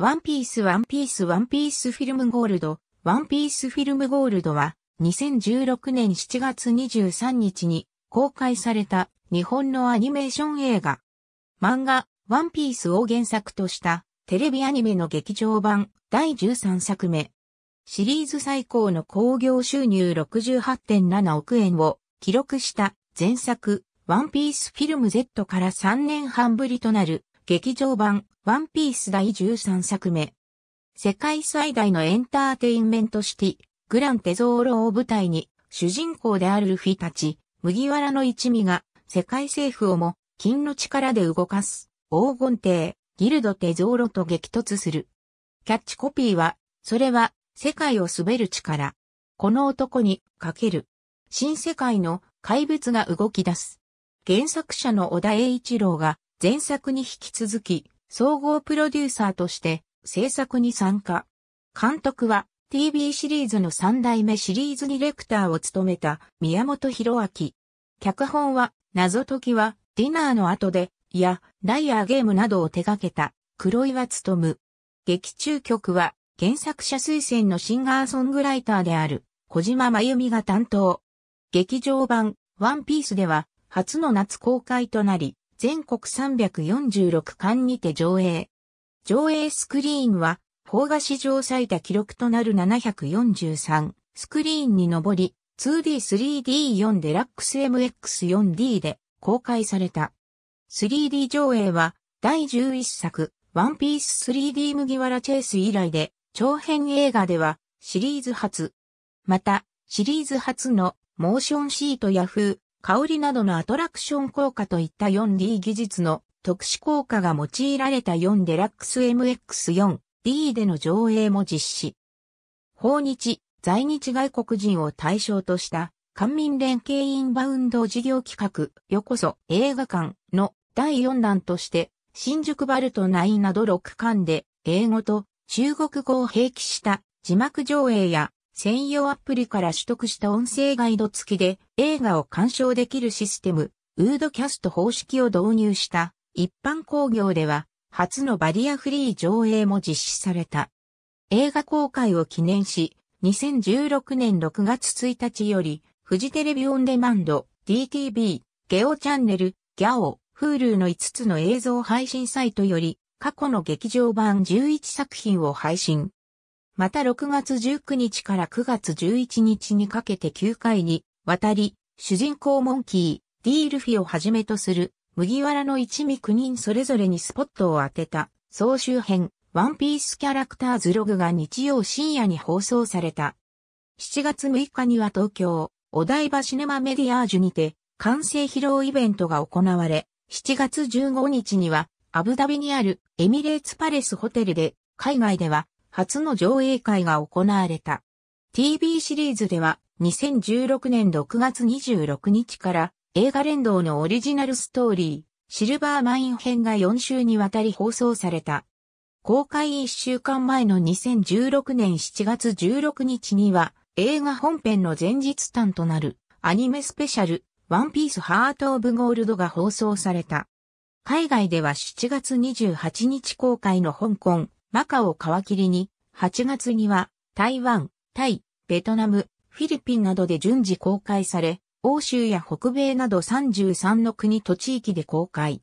ワンピースワンピースワンピースフィルムゴールド、ワンピースフィルムゴールドは2016年7月23日に公開された日本のアニメーション映画。漫画、ワンピースを原作としたテレビアニメの劇場版第13作目。シリーズ最高の興行収入68.7億円を記録した前作、ワンピースフィルム Z から3年半ぶりとなる劇場版ワンピース第13作目。世界最大のエンターテインメントシティ、グランテゾーロを舞台に、主人公であるルフィたち、麦わらの一味が、世界政府をも、金の力で動かす、黄金帝、ギルドテゾーロと激突する。キャッチコピーは、それは、世界を滑る力。この男に、かける。新世界の怪物が動き出す。原作者の小田栄一郎が前作に引き続き、総合プロデューサーとして制作に参加。監督は TV シリーズの三代目シリーズディレクターを務めた宮本博明。脚本は謎解きはディナーの後で、いや、ライアーゲームなどを手掛けた黒岩務。劇中曲は原作者推薦のシンガーソングライターである小島真由美が担当。劇場版ワンピースでは初の夏公開となり、全国346巻にて上映。上映スクリーンは、邦画史上最多記録となる743スクリーンに上り、2D、3D4 デラックス MX4D で公開された。3D 上映は、第11作、ワンピース 3D 麦わらチェイス以来で、長編映画では、シリーズ初。また、シリーズ初の、モーションシートヤフー、香りなどのアトラクション効果といった 4D 技術の特殊効果が用いられた4デラックス MX4D での上映も実施。訪日、在日外国人を対象とした官民連携インバウンド事業企画、よこそ映画館の第4弾として、新宿バルト9など6巻で英語と中国語を併記した字幕上映や専用アプリから取得した音声ガイド付きで映画を鑑賞できるシステム、ウードキャスト方式を導入した一般工業では初のバリアフリー上映も実施された。映画公開を記念し、2016年6月1日より、フジテレビオンデマンド、DTV、ゲオチャンネル、ギャオ、フールーの5つの映像配信サイトより、過去の劇場版11作品を配信。また6月19日から9月11日にかけて9回に渡り、主人公モンキー、ディールフィをはじめとする麦わらの一味9人それぞれにスポットを当てた総集編ワンピースキャラクターズログが日曜深夜に放送された。7月6日には東京、お台場シネマメディアージュにて完成披露イベントが行われ、7月15日にはアブダビにあるエミレーツパレスホテルで海外では初の上映会が行われた。TV シリーズでは2016年6月26日から映画連動のオリジナルストーリー、シルバーマイン編が4週にわたり放送された。公開1週間前の2016年7月16日には映画本編の前日短となるアニメスペシャルワンピースハート・オブ・ゴールドが放送された。海外では7月28日公開の香港マカオ皮切りに、8月には、台湾、タイ、ベトナム、フィリピンなどで順次公開され、欧州や北米など33の国と地域で公開。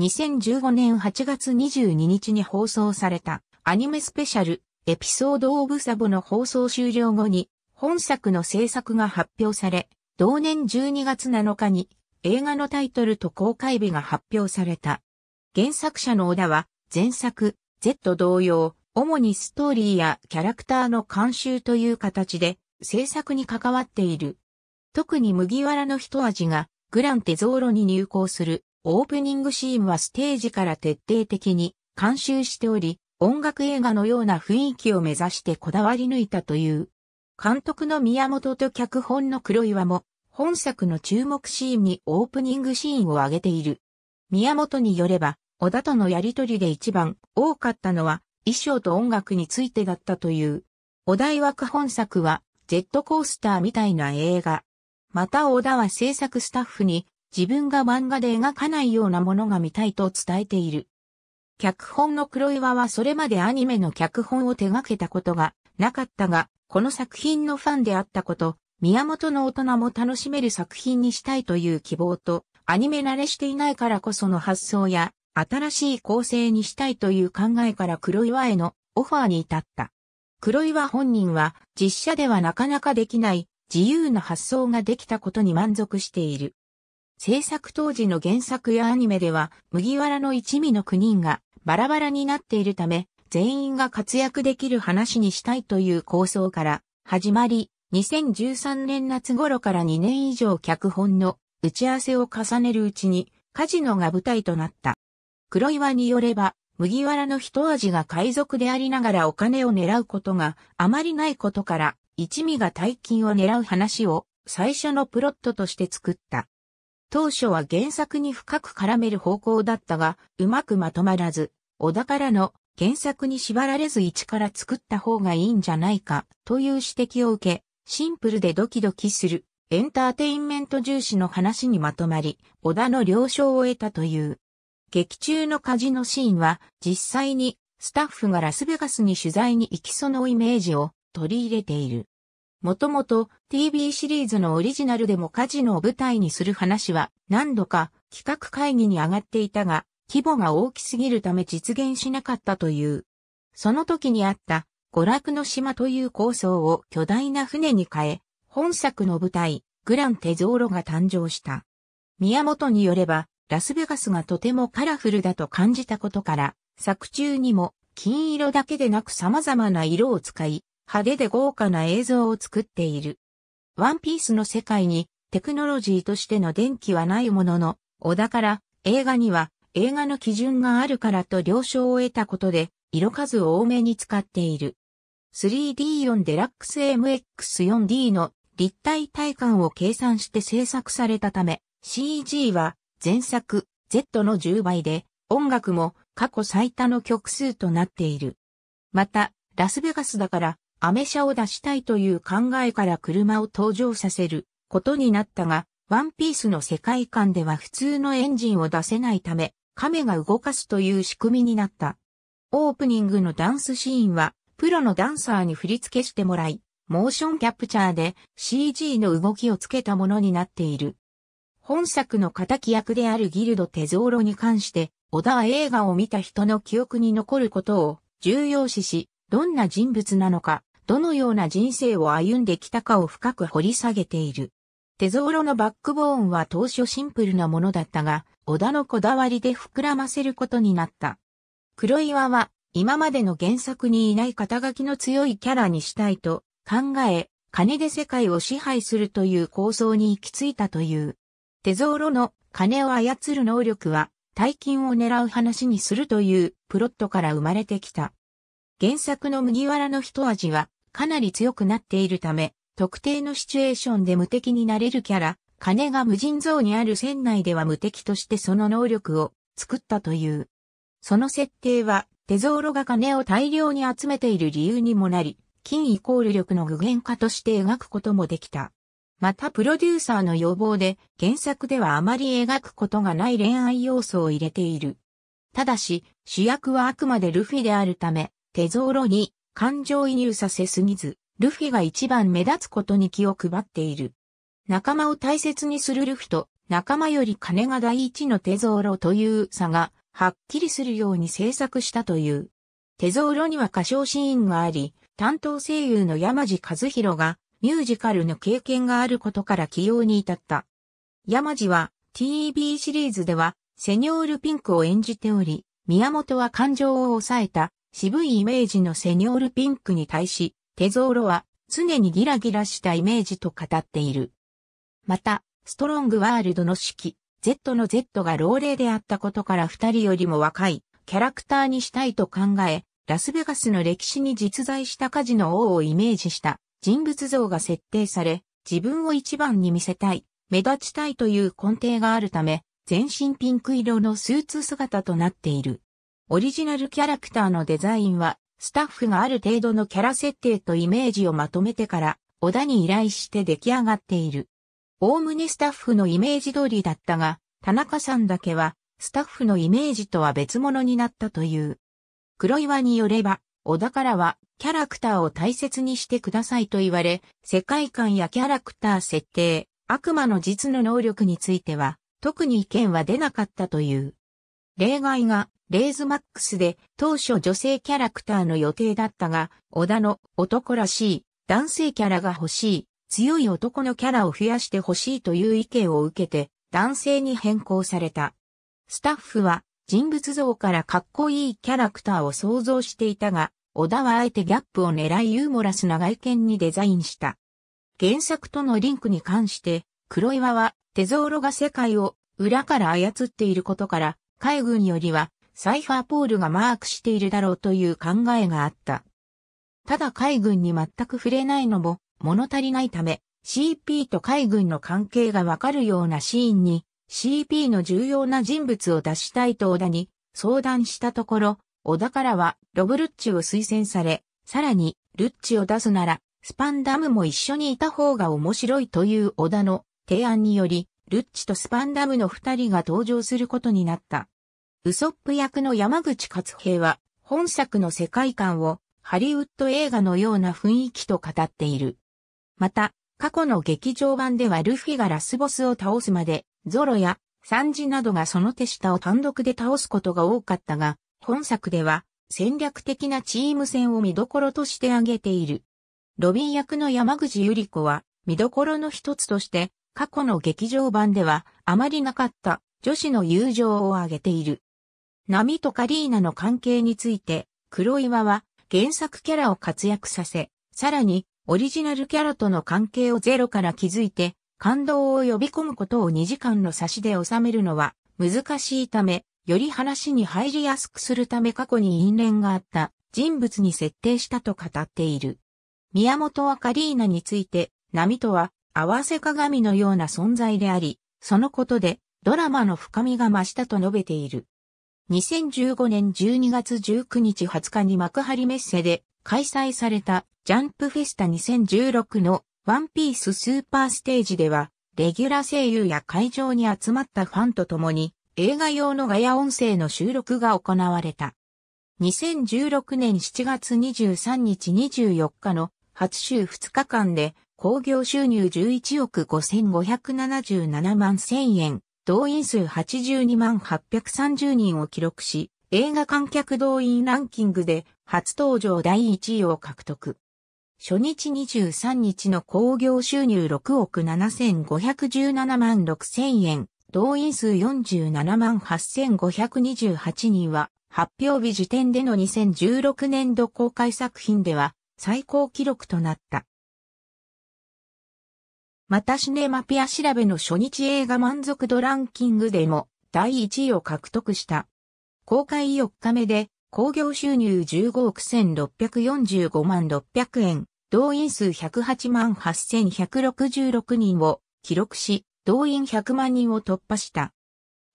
2015年8月22日に放送されたアニメスペシャルエピソードオブサボの放送終了後に本作の制作が発表され、同年12月7日に映画のタイトルと公開日が発表された。原作者の小田は前作 Z 同様、主にストーリーやキャラクターの監修という形で制作に関わっている。特に麦わらの一味がグランテゾーロに入校するオープニングシーンはステージから徹底的に監修しており、音楽映画のような雰囲気を目指してこだわり抜いたという。監督の宮本と脚本の黒岩も本作の注目シーンにオープニングシーンを挙げている。宮本によれば、小田とのやりとりで一番多かったのは、衣装と音楽についてだったという。お題枠本作は、ジェットコースターみたいな映画。また小田は制作スタッフに、自分が漫画で描かないようなものが見たいと伝えている。脚本の黒岩はそれまでアニメの脚本を手掛けたことがなかったが、この作品のファンであったこと、宮本の大人も楽しめる作品にしたいという希望と、アニメ慣れしていないからこその発想や、新しい構成にしたいという考えから黒岩へのオファーに至った。黒岩本人は実写ではなかなかできない自由な発想ができたことに満足している。制作当時の原作やアニメでは麦わらの一味の9人がバラバラになっているため全員が活躍できる話にしたいという構想から始まり2013年夏頃から2年以上脚本の打ち合わせを重ねるうちにカジノが舞台となった。黒岩によれば、麦わらの一味が海賊でありながらお金を狙うことがあまりないことから、一味が大金を狙う話を最初のプロットとして作った。当初は原作に深く絡める方向だったが、うまくまとまらず、小田からの原作に縛られず一から作った方がいいんじゃないかという指摘を受け、シンプルでドキドキするエンターテインメント重視の話にまとまり、小田の了承を得たという。劇中のカジノシーンは、実際にスタッフがラスベガスに取材に行きそのイメージを取り入れている。もともと TV シリーズのオリジナルでもカジノを舞台にする話は何度か企画会議に上がっていたが、規模が大きすぎるため実現しなかったという。その時にあった娯楽の島という構想を巨大な船に変え、本作の舞台、グランテゾーロが誕生した。宮本によれば、ラスベガスがとてもカラフルだと感じたことから、作中にも金色だけでなく様々な色を使い、派手で豪華な映像を作っている。ワンピースの世界にテクノロジーとしての電気はないものの、小田から映画には映画の基準があるからと了承を得たことで、色数を多めに使っている。3D4 デラックス MX4D の立体体感を計算して制作されたため、CG は前作 Z の10倍で、音楽も過去最多の曲数となっている。また、ラスベガスだから、アメ車を出したいという考えから車を登場させることになったが、ワンピースの世界観では普通のエンジンを出せないため、亀が動かすという仕組みになった。オープニングのダンスシーンは、プロのダンサーに振り付けしてもらい、モーションキャプチャーで CG の動きをつけたものになっている。本作の仇役であるギルドテゾーロに関して、小田は映画を見た人の記憶に残ることを重要視し、どんな人物なのか、どのような人生を歩んできたかを深く掘り下げている。テゾーロのバックボーンは当初シンプルなものだったが、小田のこだわりで膨らませることになった。黒岩は、今までの原作にいない肩書きの強いキャラにしたいと考え、金で世界を支配するという構想に行き着いたという。テゾーロの金を操る能力は大金を狙う話にするというプロットから生まれてきた。原作の麦わらの一味はかなり強くなっているため、特定のシチュエーションで無敵になれるキャラ、金が無尽蔵にある船内では無敵としてその能力を作ったという。その設定は、テゾーロが金を大量に集めている理由にもなり、金イコール力の具現化として描くこともできた。またプロデューサーの要望で原作ではあまり描くことがない恋愛要素を入れている。ただし、主役はあくまでルフィであるため、テゾーロに感情移入させすぎず、ルフィが一番目立つことに気を配っている。仲間を大切にするルフィと仲間より金が第一のテゾーロという差がはっきりするように制作したという。テゾーロには歌唱シーンがあり、担当声優の山地和弘がミュージカルの経験があることから起用に至った。山路は TV シリーズではセニョールピンクを演じており、宮本は感情を抑えた渋いイメージのセニョールピンクに対し、テゾーロは常にギラギラしたイメージと語っている。また、ストロングワールドの式、Z の Z が老齢であったことから二人よりも若いキャラクターにしたいと考え、ラスベガスの歴史に実在したカジノ王をイメージした人物像が設定され、自分を一番に見せたい、目立ちたいという根底があるため、全身ピンク色のスーツ姿となっている。オリジナルキャラクターのデザインは、スタッフがある程度のキャラ設定とイメージをまとめてから、小田に依頼して出来上がっている。おおむねスタッフのイメージ通りだったが、田中さんだけは、スタッフのイメージとは別物になったという。黒岩によれば、小田からはキャラクターを大切にしてくださいと言われ、世界観やキャラクター設定、悪魔の実の能力については、特に意見は出なかったという。例外が、レイズマックスで当初女性キャラクターの予定だったが、小田の男らしい男性キャラが欲しい、強い男のキャラを増やして欲しいという意見を受けて、男性に変更された。スタッフは人物像からかっこいいキャラクターを想像していたが、小田はあえてギャップを狙いユーモラスな外見にデザインした。原作とのリンクに関して、黒岩はテゾーロが世界を裏から操っていることから、海軍よりはサイファーポールがマークしているだろうという考えがあった。ただ海軍に全く触れないのも物足りないため、CP と海軍の関係がわかるようなシーンに CP の重要な人物を出したいと小田に相談したところ、小田からはロブルッチを推薦され、さらにルッチを出すならスパンダムも一緒にいた方が面白いという小田の提案により、ルッチとスパンダムの二人が登場することになった。ウソップ役の山口勝平は、本作の世界観をハリウッド映画のような雰囲気と語っている。また、過去の劇場版ではルフィがラスボスを倒すまで、ゾロやサンジなどがその手下を単独で倒すことが多かったが、本作では戦略的なチーム戦を見どころとして挙げている。ロビン役の山口ゆり子は見どころの一つとして、過去の劇場版ではあまりなかった女子の友情を挙げている。ナミとカリーナの関係について、黒岩は原作キャラを活躍させ、さらにオリジナルキャラとの関係をゼロから築いて、感動を呼び込むことを2時間の差しで収めるのは難しいため、より話に入りやすくするため過去に因縁があった人物に設定したと語っている。宮本はカリーナについて、波とは合わせ鏡のような存在であり、そのことでドラマの深みが増したと述べている。2015年12月19日20日に幕張メッセで開催されたジャンプフェスタ2016のワンピーススーパーステージでは、レギュラ声優や会場に集まったファンと共に、映画用のガヤ音声の収録が行われた。2016年7月23日24日の初週2日間で、興行収入11億5577万1000円、動員数82万830人を記録し、映画観客動員ランキングで初登場第1位を獲得。初日23日の興行収入6億7517万6000円、動員数47万8528人は、発表日時点での2016年度公開作品では最高記録となった。またシネマピア調べの初日映画満足度ランキングでも第1位を獲得した公開4日目で、興行収入15億1645万600円、動員数108万8166人を記録し、動員100万人を突破した。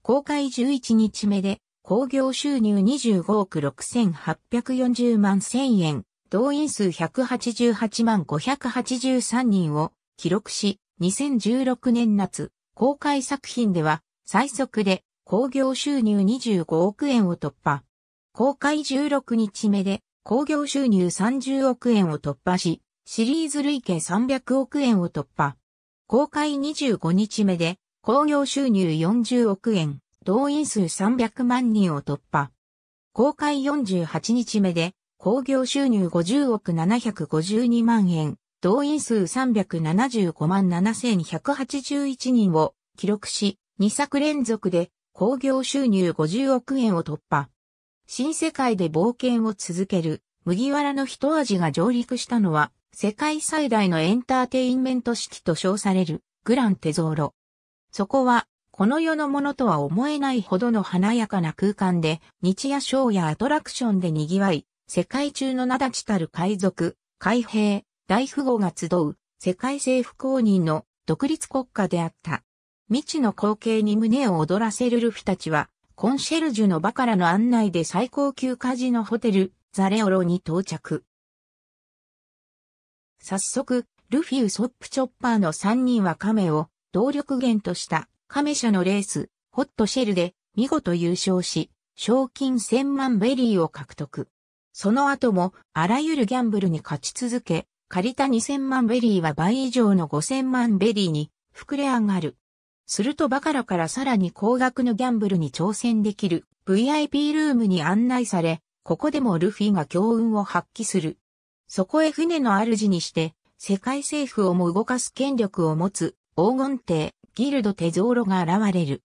公開11日目で、興行収入25億6840万1000円、動員数188万583人を記録し、2016年夏、公開作品では最速で興行収入25億円を突破。公開16日目で興行収入30億円を突破し、シリーズ累計300億円を突破。公開25日目で興行収入40億円、動員数300万人を突破。公開48日目で興行収入50億752万円、動員数375万7181人を記録し、2作連続で興行収入50億円を突破。新世界で冒険を続ける麦わらの一味が上陸したのは世界最大のエンターテインメント式と称されるグランテゾーロ。そこはこの世のものとは思えないほどの華やかな空間で日夜ショーやアトラクションで賑わい、世界中の名立ちたる海賊、海兵、大富豪が集う世界政府公認の独立国家であった。未知の光景に胸を躍らせるルフィたちは、コンシェルジュのバカラの案内で最高級カジノホテル、ザレオロに到着。早速、ルフィ・ウソップ・チョッパーの3人は亀を動力源とした亀社のレース、ホットシェルで見事優勝し、賞金1000万ベリーを獲得。その後もあらゆるギャンブルに勝ち続け、借りた2000万ベリーは倍以上の5000万ベリーに膨れ上がる。するとバカラからさらに高額のギャンブルに挑戦できる VIP ルームに案内され、ここでもルフィが強運を発揮する。そこへ船の主にして、世界政府をも動かす権力を持つ黄金帝、ギルドテゾーロが現れる。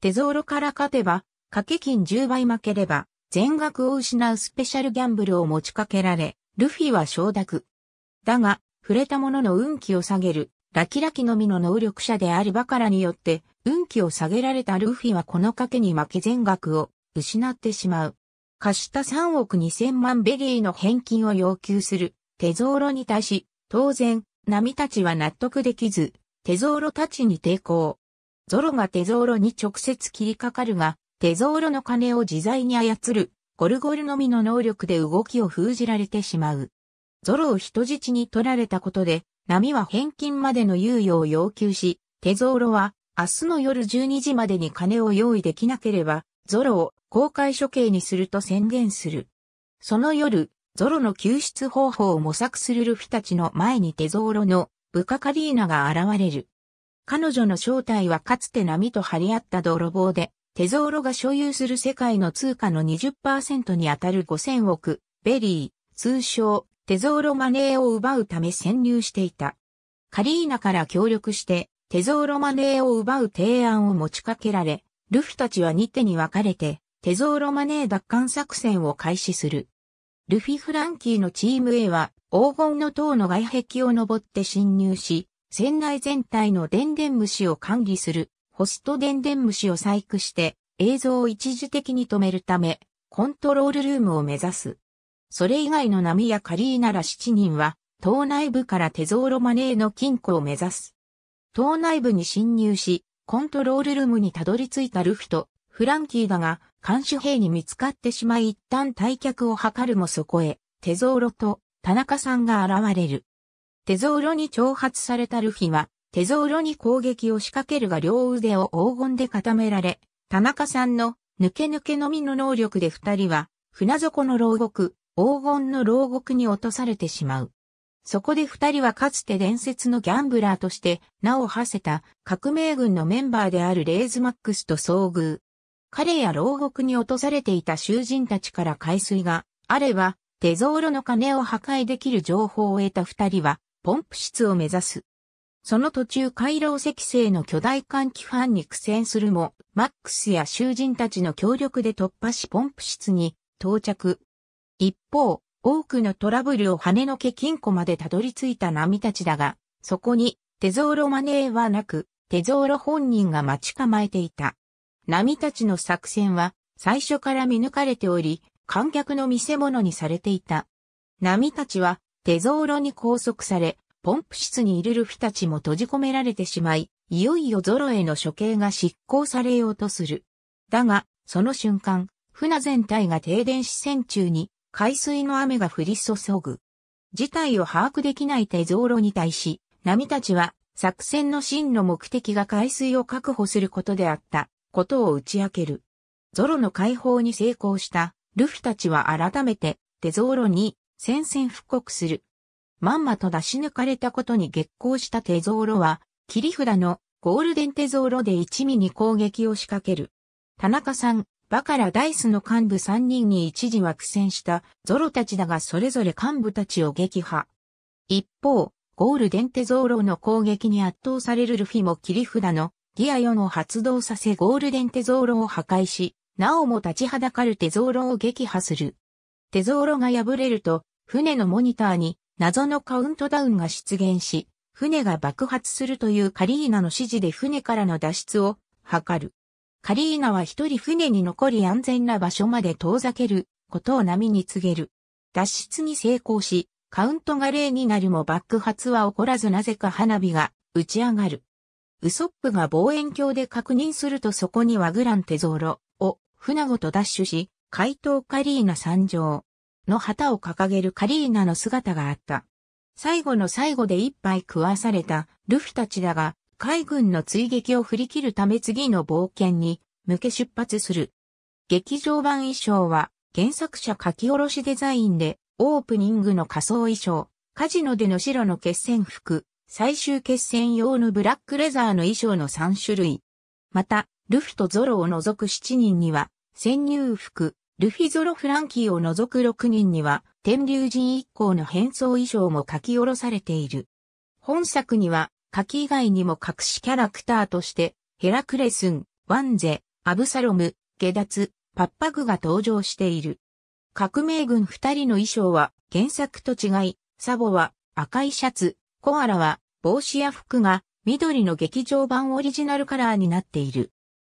テゾーロから勝てば、掛け金10倍負ければ、全額を失うスペシャルギャンブルを持ちかけられ、ルフィは承諾。だが、触れたものの運気を下げる、ラキラキのみの能力者であるバカラによって、運気を下げられたルフィはこの賭けに負け全額を失ってしまう。貸した3億2000万ベリーの返金を要求するテゾーロに対し、当然、波たちは納得できず、テゾーロたちに抵抗。ゾロがテゾーロに直接切りかかるが、テゾーロの金を自在に操る、ゴルゴルのみの能力で動きを封じられてしまう。ゾロを人質に取られたことで、波は返金までの猶予を要求し、テゾーロは明日の夜12時までに金を用意できなければ、ゾロを公開処刑にすると宣言する。その夜、ゾロの救出方法を模索するルフィたちの前にテゾーロの部下カリーナが現れる。彼女の正体はかつて波と張り合った泥棒で、テゾーロが所有する世界の通貨の20%に当たる5000億、ベリー、通称テゾーロマネーを奪うため潜入していた。カリーナから協力して、テゾーロマネーを奪う提案を持ちかけられ、ルフたちは2手に分かれて、テゾーロマネー奪還作戦を開始する。ルフィ・フランキーのチーム A は、黄金の塔の外壁を登って侵入し、船内全体の電電虫を管理する、ホスト電電虫を細工して、映像を一時的に止めるため、コントロールルームを目指す。それ以外の波やカリーなら7人は、島内部からテゾーロマネーの金庫を目指す。島内部に侵入し、コントロールルームにたどり着いたルフと、フランキーだが、監視兵に見つかってしまい一旦退却を図るもそこへ、テゾーロと田中さんが現れる。テゾーロに挑発されたルフィは、テゾーロに攻撃を仕掛けるが両腕を黄金で固められ、田中さんの抜け抜けのみの能力で二人は、船底の牢獄、黄金の牢獄に落とされてしまう。そこで二人はかつて伝説のギャンブラーとして名を馳せた革命軍のメンバーであるレイズマックスと遭遇。彼や牢獄に落とされていた囚人たちから海水があればテゾーロの金を破壊できる情報を得た二人はポンプ室を目指す。その途中回廊石製の巨大換気ファンに苦戦するも、マックスや囚人たちの協力で突破しポンプ室に到着。一方、多くのトラブルを跳ねのけ金庫までたどり着いた波たちだが、そこにテゾーロマネーはなく、テゾーロ本人が待ち構えていた。波たちの作戦は最初から見抜かれており、観客の見せ物にされていた。波たちはテゾーロに拘束され、ポンプ室にいるルフィたちも閉じ込められてしまい、いよいよゾロへの処刑が執行されようとする。だが、その瞬間、船全体が停電し船中に海水の雨が降り注ぐ。事態を把握できないテゾーロに対し、波たちは作戦の真の目的が海水を確保することであったことを打ち明ける。ゾロの解放に成功したルフィたちは改めてテゾーロに宣戦布告する。まんまと出し抜かれたことに激光したテゾーロは切り札のゴールデンテゾーロで一味に攻撃を仕掛ける。田中さん、バカラダイスの幹部3人に一時は苦戦したゾロたちだがそれぞれ幹部たちを撃破。一方、ゴールデンテゾーロの攻撃に圧倒されるルフィも切り札のギア4を発動させゴールデンテゾーロを破壊し、なおも立ちはだかるテゾーロを撃破する。テゾーロが破れると、船のモニターに謎のカウントダウンが出現し、船が爆発するというカリーナの指示で船からの脱出を図る。カリーナは一人船に残り安全な場所まで遠ざけることを波に告げる。脱出に成功し、カウントが0になるも爆発は起こらずなぜか花火が打ち上がる。ウソップが望遠鏡で確認するとそこにはグランテゾーロを船ごとダッシュし、怪盗カリーナ参上の旗を掲げるカリーナの姿があった。最後の最後で一杯食わされたルフィたちだが、海軍の追撃を振り切るため次の冒険に向け出発する。劇場版衣装は原作者書き下ろしデザインでオープニングの仮想衣装、カジノでの白の決戦服、最終決戦用のブラックレザーの衣装の3種類。また、ルフとゾロを除く7人には、潜入服、ルフィゾロフランキーを除く6人には、天竜人一行の変装衣装も書き下ろされている。本作には、滝以外にも隠しキャラクターとして、ヘラクレスン、ワンゼ、アブサロム、ダ脱、パッパグが登場している。革命軍二人の衣装は原作と違い、サボは赤いシャツ、コアラは帽子や服が緑の劇場版オリジナルカラーになっている。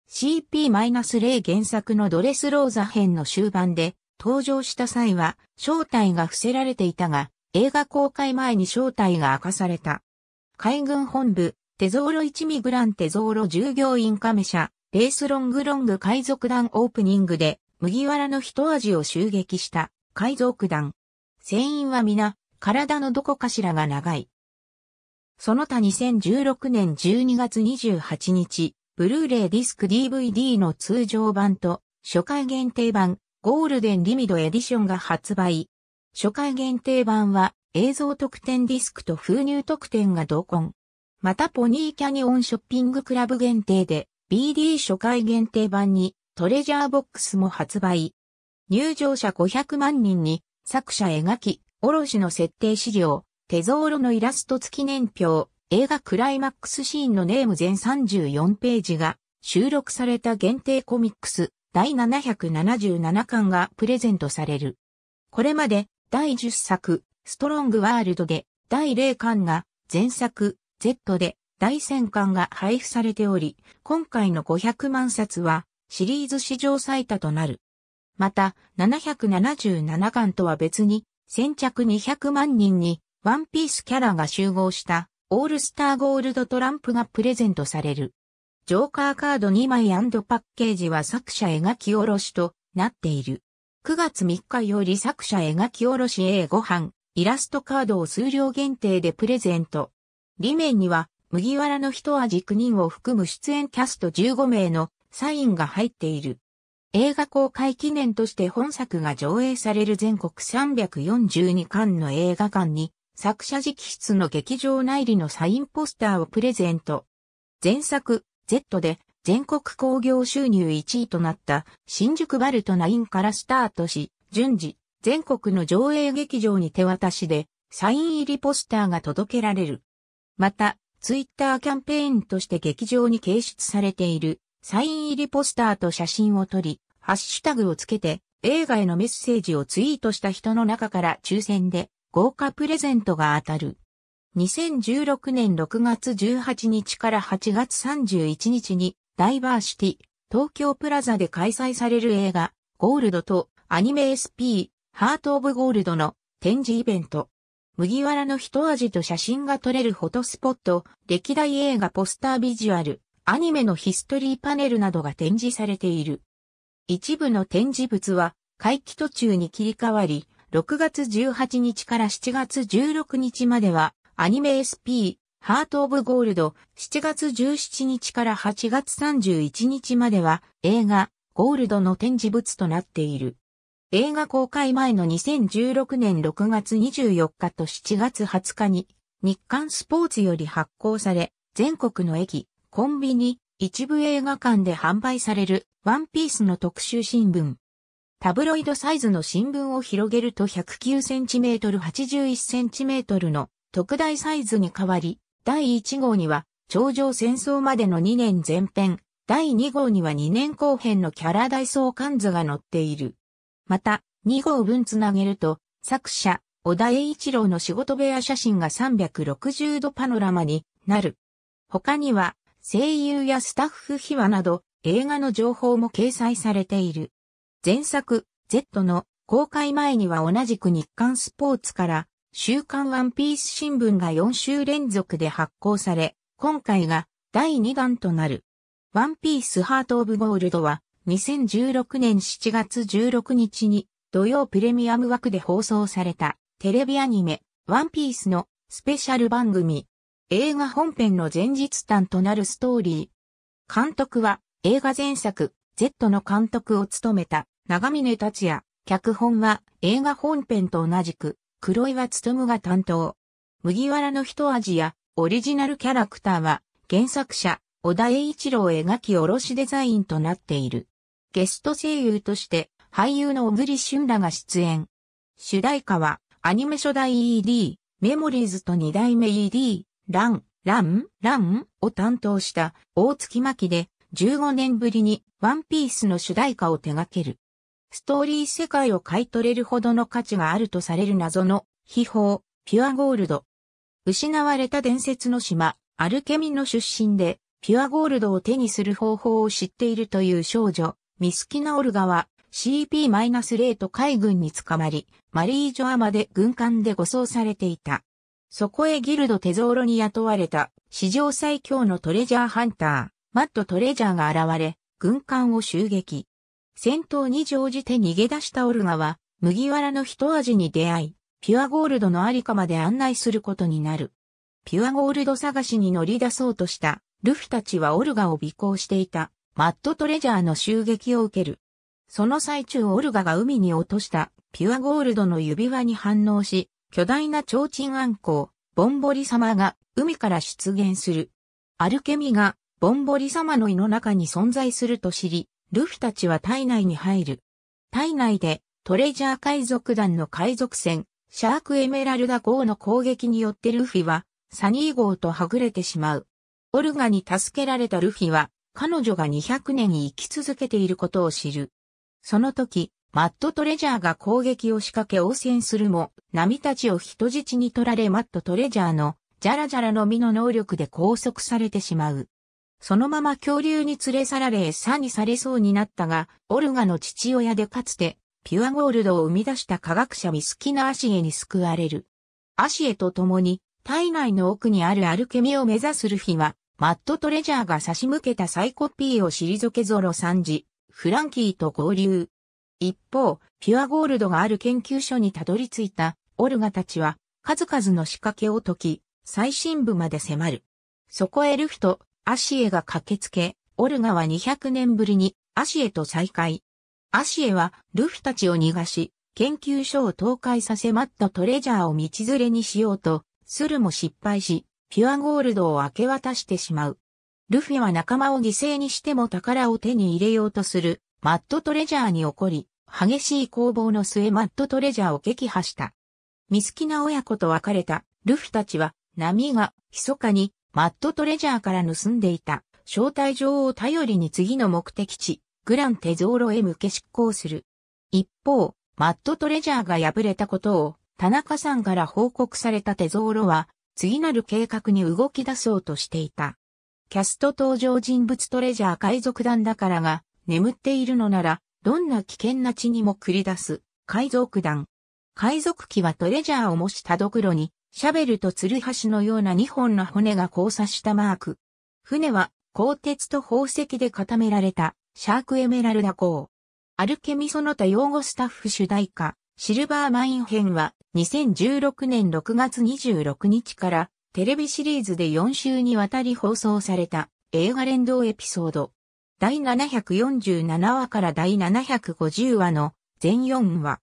CP-0 原作のドレスローザ編の終盤で登場した際は正体が伏せられていたが、映画公開前に正体が明かされた。海軍本部、テゾーロ1ミグランテゾーロ従業員カシ社、レースロングロング海賊団オープニングで、麦わらの一味を襲撃した海賊団。船員は皆、体のどこかしらが長い。その他2016年12月28日、ブルーレイディスク DVD の通常版と初回限定版ゴールデンリミドエディションが発売。初回限定版は映像特典ディスクと封入特典が同梱。またポニーキャニオンショッピングクラブ限定で BD 初回限定版にトレジャーボックスも発売。入場者500万人に作者描き、卸の設定資料、手ーロのイラスト付き年表、映画クライマックスシーンのネーム全34ページが収録された限定コミックス第777巻がプレゼントされる。これまで第10作、ストロングワールドで第0巻が前作 Z で第1000巻が配布されており、今回の500万冊はシリーズ史上最多となる。また、777巻とは別に、先着200万人にワンピースキャラが集合したオールスターゴールドトランプがプレゼントされる。ジョーカーカード2枚パッケージは作者描き下ろしとなっている。9月3日より作者描き下ろし A5 版、イラストカードを数量限定でプレゼント。裏面には、麦わらの一味9人を含む出演キャスト15名のサインが入っている。映画公開記念として本作が上映される全国342巻の映画館に作者直筆の劇場内裏のサインポスターをプレゼント。前作 Z で全国興行収入1位となった新宿バルトナインからスタートし、順次全国の上映劇場に手渡しで、サイン入りポスターが届けられる。また、ツイッターキャンペーンとして劇場に掲出されている、サイン入りポスターと写真を撮り、ハッシュタグをつけて、映画へのメッセージをツイートした人の中から抽選で、豪華プレゼントが当たる。2016年6月18日から8月31日に、ダイバーシティ、東京プラザで開催される映画、ゴールドとアニメ SP、ハート・オブ・ゴールドの展示イベント。麦わらの一味と写真が撮れるフォトスポット、歴代映画ポスタービジュアル、アニメのヒストリーパネルなどが展示されている。一部の展示物は会期途中に切り替わり、6月18日から7月16日まではアニメ SP、ハート・オブ・ゴールド、7月17日から8月31日までは映画、ゴールドの展示物となっている。映画公開前の2016年6月24日と7月20日に日刊スポーツより発行され、全国の駅、コンビニ、一部映画館で販売されるワンピースの特集新聞。タブロイドサイズの新聞を広げると 109cm81cm の特大サイズに変わり、第1号には頂上戦争までの2年前編、第2号には2年後編のキャラ大相関図が載っている。また、2号分つなげると、作者、小田栄一郎の仕事部屋写真が360度パノラマになる。他には、声優やスタッフ秘話など、映画の情報も掲載されている。前作、Z の公開前には同じく日刊スポーツから、週刊ワンピース新聞が4週連続で発行され、今回が第2弾となる。ワンピースハートオブゴールドは、2016年7月16日に土曜プレミアム枠で放送されたテレビアニメワンピースのスペシャル番組映画本編の前日談となるストーリー。監督は映画前作 Z の監督を務めた長峰達也。脚本は映画本編と同じく黒岩務が担当。麦わらの一味やオリジナルキャラクターは原作者小田栄一郎描き下ろしデザインとなっている。ゲスト声優として俳優の小栗旬らが出演。主題歌はアニメ初代 ED、メモリーズと二代目 ED、ラン、ラン、ランを担当した大月巻で15年ぶりにワンピースの主題歌を手掛ける。ストーリー世界を買い取れるほどの価値があるとされる謎の秘宝、ピュアゴールド。失われた伝説の島、アルケミの出身で、ピュアゴールドを手にする方法を知っているという少女、ミスキナオルガは CP-0 と海軍に捕まり、マリージョアまで軍艦で護送されていた。そこへギルドテゾーロに雇われた史上最強のトレジャーハンター、マットトレジャーが現れ、軍艦を襲撃。戦闘に乗じて逃げ出したオルガは、麦わらの一味に出会い、ピュアゴールドのありかまで案内することになる。ピュアゴールド探しに乗り出そうとした、ルフィたちはオルガを尾行していた。マット・トレジャーの襲撃を受ける。その最中オルガが海に落としたピュアゴールドの指輪に反応し、巨大な提灯暗光、ボンボリ様が海から出現する。アルケミがボンボリ様の胃の中に存在すると知り、ルフたちは体内に入る。体内でトレジャー海賊団の海賊船、シャークエメラルダ号の攻撃によってルフィはサニー号とはぐれてしまう。オルガに助けられたルフィは彼女が200年生き続けていることを知る。その時、マット・トレジャーが攻撃を仕掛け応戦するも、波たちを人質に取られマット・トレジャーのジャラジャラの身の能力で拘束されてしまう。そのまま恐竜に連れ去られ餌にされそうになったが、オルガの父親でかつて、ピュアゴールドを生み出した科学者ミスキナ・アシエに救われる。アシエと共に、体内の奥にあるアルケミを目指すルフィは、マット・トレジャーが差し向けたサイコピーを退けゾロ3時、フランキーと合流。一方、ピュアゴールドがある研究所にたどり着いたオルガたちは、数々の仕掛けを解き、最深部まで迫る。そこへルフとアシエが駆けつけ、オルガは200年ぶりにアシエと再会。アシエはルフたちを逃がし、研究所を倒壊させマット・トレジャーを道連れにしようと、するも失敗し、ピュアゴールドを明け渡してしまう。ルフィは仲間を犠牲にしても宝を手に入れようとするマッドトレジャーに起こり、激しい攻防の末マッドトレジャーを撃破した。ミスキな親子と別れたルフィたちは、波が密かにマッドトレジャーから盗んでいた招待状を頼りに次の目的地、グランテゾーロへ向け執行する。一方、マッドトレジャーが敗れたことを田中さんから報告されたテゾーロは次なる計画に動き出そうとしていた。キャスト登場人物トレジャー海賊団だからが、眠っているのなら、どんな危険な地にも繰り出す、海賊団。海賊機はトレジャーを模したドクロに、シャベルとツルハシのような2本の骨が交差したマーク。船は、鋼鉄と宝石で固められた、シャークエメラルダ港。アルケミその他用語スタッフ主題歌、シルバーマイン編は2016年6月26日からテレビシリーズで4週にわたり放送された映画連動エピソード。第747話から第750話の全4話。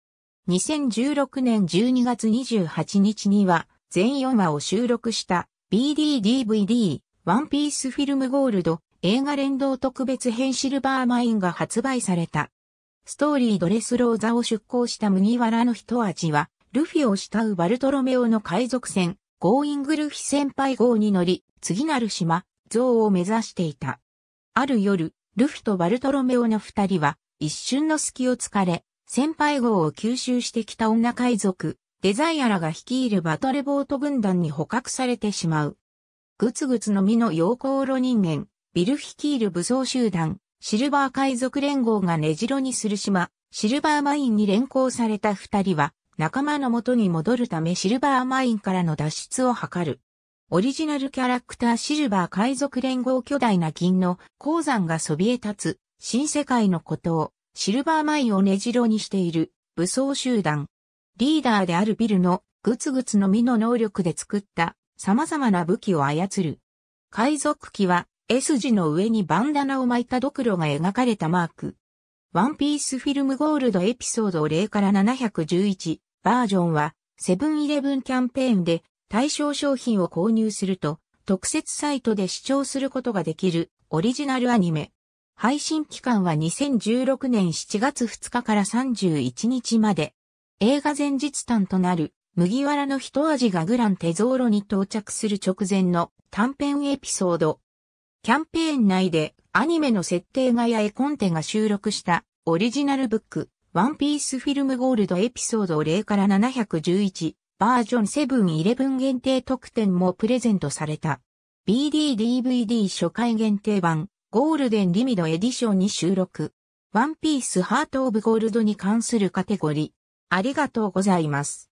2016年12月28日には全4話を収録した BDDVD ワンピースフィルムゴールド映画連動特別編シルバーマインが発売された。ストーリードレスローザを出港した麦わらの一味は、ルフィを慕うバルトロメオの海賊船、ゴーイングルフィ先輩号に乗り、次なる島、ゾウを目指していた。ある夜、ルフィとバルトロメオの二人は、一瞬の隙を突かれ、先輩号を吸収してきた女海賊、デザイアラが率いるバトレボート軍団に捕獲されてしまう。ぐつぐつの身の陽光炉人間、ビル率いる武装集団、シルバー海賊連合が根城にする島、シルバーマインに連行された二人は、仲間の元に戻るためシルバーマインからの脱出を図る。オリジナルキャラクターシルバー海賊連合巨大な銀の鉱山がそびえ立つ、新世界のことを、シルバーマインを根城にしている、武装集団。リーダーであるビルの、グツグツの実の能力で作った、様々な武器を操る。海賊機は、S 字の上にバンダナを巻いたドクロが描かれたマーク。ワンピースフィルムゴールドエピソード0から711バージョンはセブンイレブンキャンペーンで対象商品を購入すると特設サイトで視聴することができるオリジナルアニメ。配信期間は2016年7月2日から31日まで。映画前日短となる麦わらの一味がグランテゾーロに到着する直前の短編エピソードキャンペーン内でアニメの設定画や絵コンテが収録したオリジナルブック、ワンピースフィルムゴールドエピソード0から711バージョン7-11限定特典もプレゼントされた。BD-DVD 初回限定版ゴールデンリミドエディションに収録。ワンピースハートオブゴールドに関するカテゴリー。ありがとうございます。